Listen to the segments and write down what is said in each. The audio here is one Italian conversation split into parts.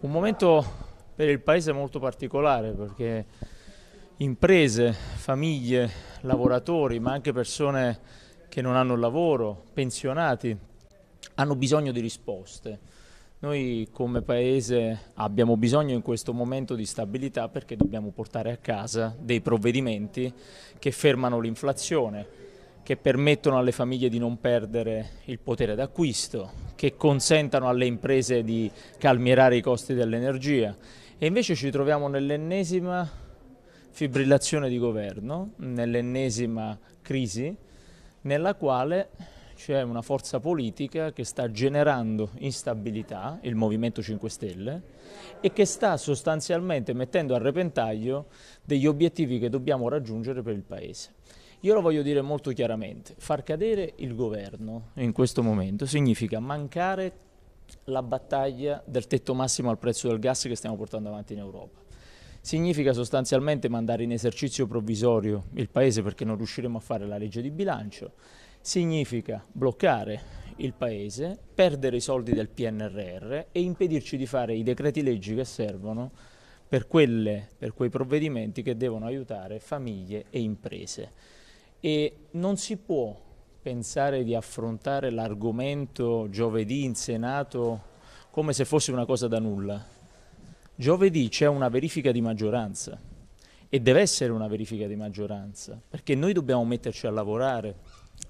Un momento per il Paese molto particolare perché imprese, famiglie, lavoratori, ma anche persone che non hanno lavoro, pensionati, hanno bisogno di risposte. Noi come Paese abbiamo bisogno in questo momento di stabilità perché dobbiamo portare a casa dei provvedimenti che fermano l'inflazione, che permettono alle famiglie di non perdere il potere d'acquisto, che consentano alle imprese di calmierare i costi dell'energia. E invece ci troviamo nell'ennesima fibrillazione di governo, nell'ennesima crisi, nella quale c'è una forza politica che sta generando instabilità, il Movimento 5 Stelle, e che sta sostanzialmente mettendo a repentaglio degli obiettivi che dobbiamo raggiungere per il Paese. Io lo voglio dire molto chiaramente, far cadere il governo in questo momento significa mancare la battaglia del tetto massimo al prezzo del gas che stiamo portando avanti in Europa. Significa sostanzialmente mandare in esercizio provvisorio il Paese perché non riusciremo a fare la legge di bilancio, significa bloccare il Paese, perdere i soldi del PNRR e impedirci di fare i decreti leggi che servono per, quelle, per quei provvedimenti che devono aiutare famiglie e imprese. E non si può pensare di affrontare l'argomento giovedì in Senato come se fosse una cosa da nulla. Giovedì c'è una verifica di maggioranza e deve essere una verifica di maggioranza perché noi dobbiamo metterci a lavorare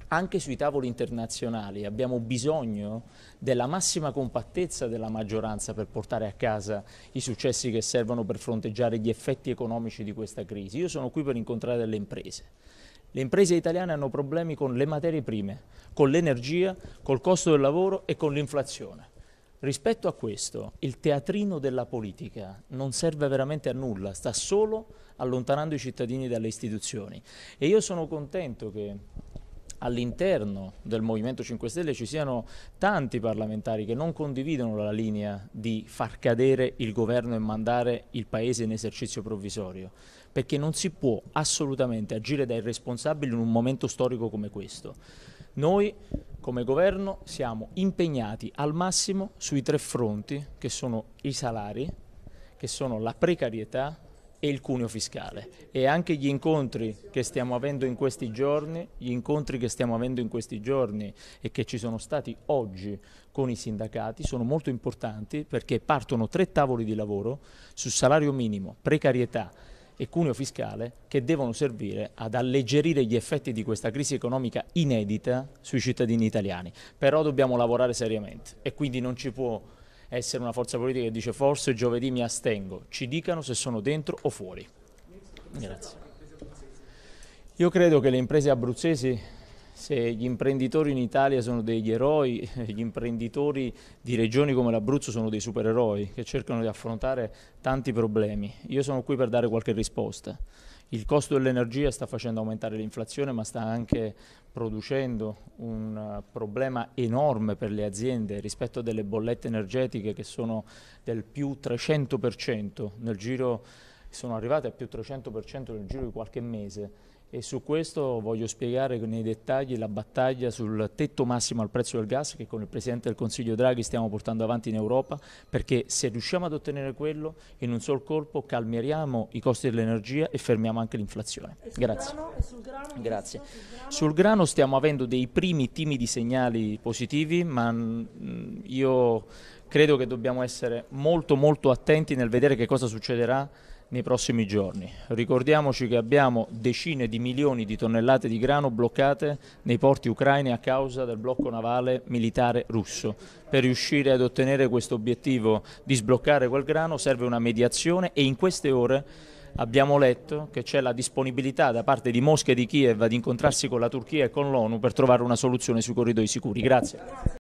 anche sui tavoli internazionali abbiamo bisogno della massima compattezza della maggioranza per portare a casa i successi che servono per fronteggiare gli effetti economici di questa crisi. Io sono qui per incontrare delle imprese le imprese italiane hanno problemi con le materie prime, con l'energia, col costo del lavoro e con l'inflazione. Rispetto a questo, il teatrino della politica non serve veramente a nulla, sta solo allontanando i cittadini dalle istituzioni. E io sono contento che all'interno del Movimento 5 Stelle ci siano tanti parlamentari che non condividono la linea di far cadere il governo e mandare il Paese in esercizio provvisorio, perché non si può assolutamente agire da irresponsabili in un momento storico come questo. Noi come governo siamo impegnati al massimo sui tre fronti che sono i salari, che sono la precarietà e il cuneo fiscale e anche gli incontri che stiamo avendo in questi giorni, gli incontri che stiamo avendo in questi giorni e che ci sono stati oggi con i sindacati sono molto importanti perché partono tre tavoli di lavoro su salario minimo, precarietà e cuneo fiscale che devono servire ad alleggerire gli effetti di questa crisi economica inedita sui cittadini italiani. Però dobbiamo lavorare seriamente e quindi non ci può essere una forza politica che dice forse giovedì mi astengo, ci dicano se sono dentro o fuori. Grazie. Io credo che le imprese abruzzesi, se gli imprenditori in Italia sono degli eroi, gli imprenditori di regioni come l'Abruzzo sono dei supereroi che cercano di affrontare tanti problemi. Io sono qui per dare qualche risposta il costo dell'energia sta facendo aumentare l'inflazione ma sta anche producendo un eh, problema enorme per le aziende rispetto a delle bollette energetiche che sono del più 300% nel giro, sono arrivate al più 300% nel giro di qualche mese e su questo voglio spiegare nei dettagli la battaglia sul tetto massimo al prezzo del gas che con il Presidente del Consiglio Draghi stiamo portando avanti in Europa perché se riusciamo ad ottenere quello in un sol colpo calmeriamo i costi dell'energia e fermiamo anche l'inflazione. Grazie. Grano, sul grano, Grazie. Sul grano? sul grano stiamo avendo dei primi timidi segnali positivi ma mm, io credo che dobbiamo essere molto molto attenti nel vedere che cosa succederà nei prossimi giorni. Ricordiamoci che abbiamo decine di milioni di tonnellate di grano bloccate nei porti ucraini a causa del blocco navale militare russo. Per riuscire ad ottenere questo obiettivo di sbloccare quel grano serve una mediazione e in queste ore abbiamo letto che c'è la disponibilità da parte di Mosca e di Kiev ad incontrarsi con la Turchia e con l'ONU per trovare una soluzione sui corridoi sicuri. Grazie.